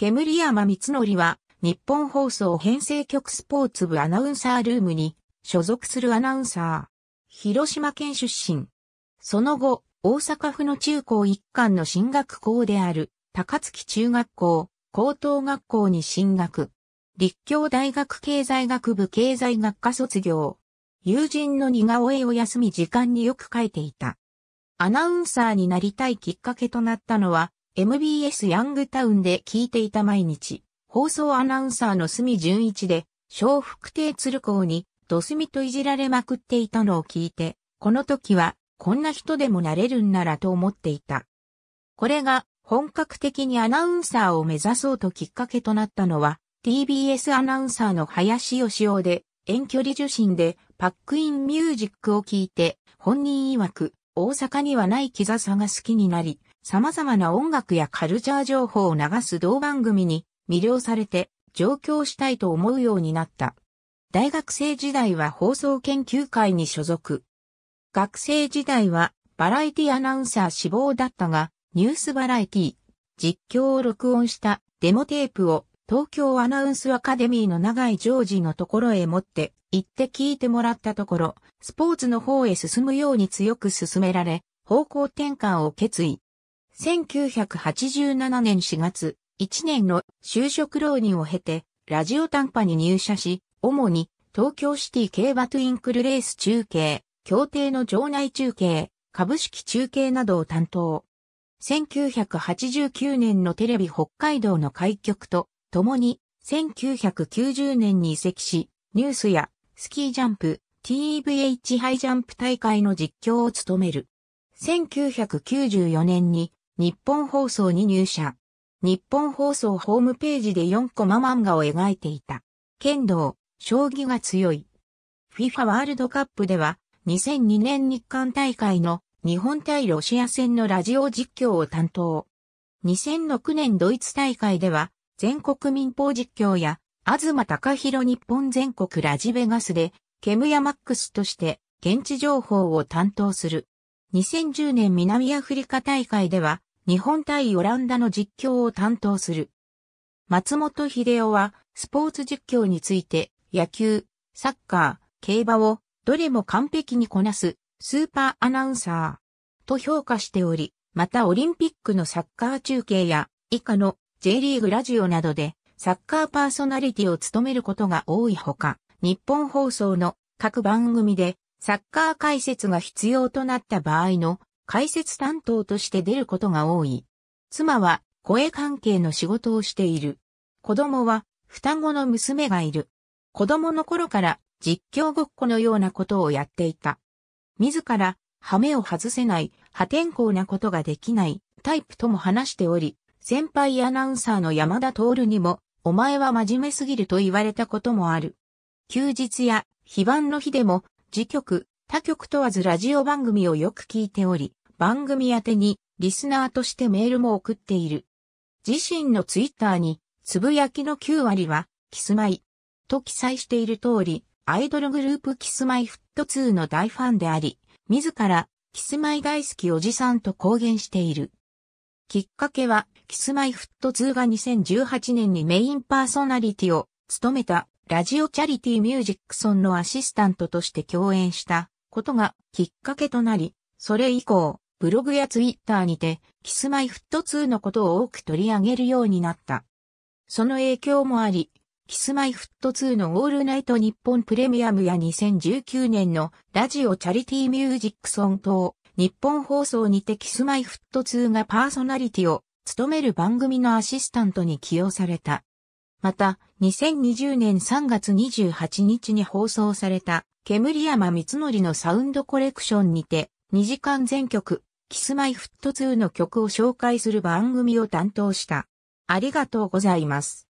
煙山光則は、日本放送編成局スポーツ部アナウンサールームに所属するアナウンサー。広島県出身。その後、大阪府の中高一貫の進学校である、高槻中学校、高等学校に進学。立教大学経済学部経済学科卒業。友人の似顔絵を休み時間によく描いていた。アナウンサーになりたいきっかけとなったのは、MBS ヤングタウンで聞いていた毎日、放送アナウンサーの隅純一で、小福亭鶴光に、ドスミといじられまくっていたのを聞いて、この時は、こんな人でもなれるんならと思っていた。これが、本格的にアナウンサーを目指そうときっかけとなったのは、TBS アナウンサーの林義雄で、遠距離受信でパックインミュージックを聴いて、本人曰く、大阪にはないキザさが好きになり、様々な音楽やカルチャー情報を流す同番組に魅了されて上京したいと思うようになった。大学生時代は放送研究会に所属。学生時代はバラエティアナウンサー志望だったが、ニュースバラエティ、実況を録音したデモテープを東京アナウンスアカデミーの長井ジョージのところへ持って行って聞いてもらったところ、スポーツの方へ進むように強く勧められ、方向転換を決意。1987年4月、1年の就職浪人を経て、ラジオ短波に入社し、主に東京シティ競馬トゥインクルレース中継、協定の場内中継、株式中継などを担当。1989年のテレビ北海道の開局と、共に1990年に移籍し、ニュースやスキージャンプ、TVH ハイジャンプ大会の実況を務める。1994年に日本放送に入社。日本放送ホームページで4コマ漫画を描いていた。剣道、将棋が強い。FIFA ワールドカップでは、2002年日韓大会の日本対ロシア戦のラジオ実況を担当。2006年ドイツ大会では、全国民放実況や、東隆弘日本全国ラジベガスで、ケムヤマックスとして、現地情報を担当する。2010年南アフリカ大会では、日本対オランダの実況を担当する。松本秀夫は、スポーツ実況について、野球、サッカー、競馬を、どれも完璧にこなす、スーパーアナウンサー、と評価しており、またオリンピックのサッカー中継や、以下の J リーグラジオなどで、サッカーパーソナリティを務めることが多いほか、日本放送の各番組で、サッカー解説が必要となった場合の解説担当として出ることが多い。妻は声関係の仕事をしている。子供は双子の娘がいる。子供の頃から実況ごっこのようなことをやっていた。自ら羽目を外せない破天荒なことができないタイプとも話しており、先輩アナウンサーの山田徹にも、お前は真面目すぎると言われたこともある。休日や非番の日でも、時局、他局問わずラジオ番組をよく聞いており、番組宛にリスナーとしてメールも送っている。自身のツイッターに、つぶやきの9割は、キスマイ。と記載している通り、アイドルグループキスマイフット2の大ファンであり、自ら、キスマイ大好きおじさんと公言している。きっかけは、キスマイフット2が2018年にメインパーソナリティを務めたラジオチャリティミュージックソンのアシスタントとして共演したことがきっかけとなり、それ以降、ブログやツイッターにて、キスマイフット2のことを多く取り上げるようになった。その影響もあり、キスマイフット2のオールナイト日本プレミアムや2019年のラジオチャリティミュージックソン等、日本放送にてキスマイフット2がパーソナリティを務める番組のアシスタントに起用された。また、2020年3月28日に放送された、煙山光則のサウンドコレクションにて、2時間全曲、キスマイフット2の曲を紹介する番組を担当した。ありがとうございます。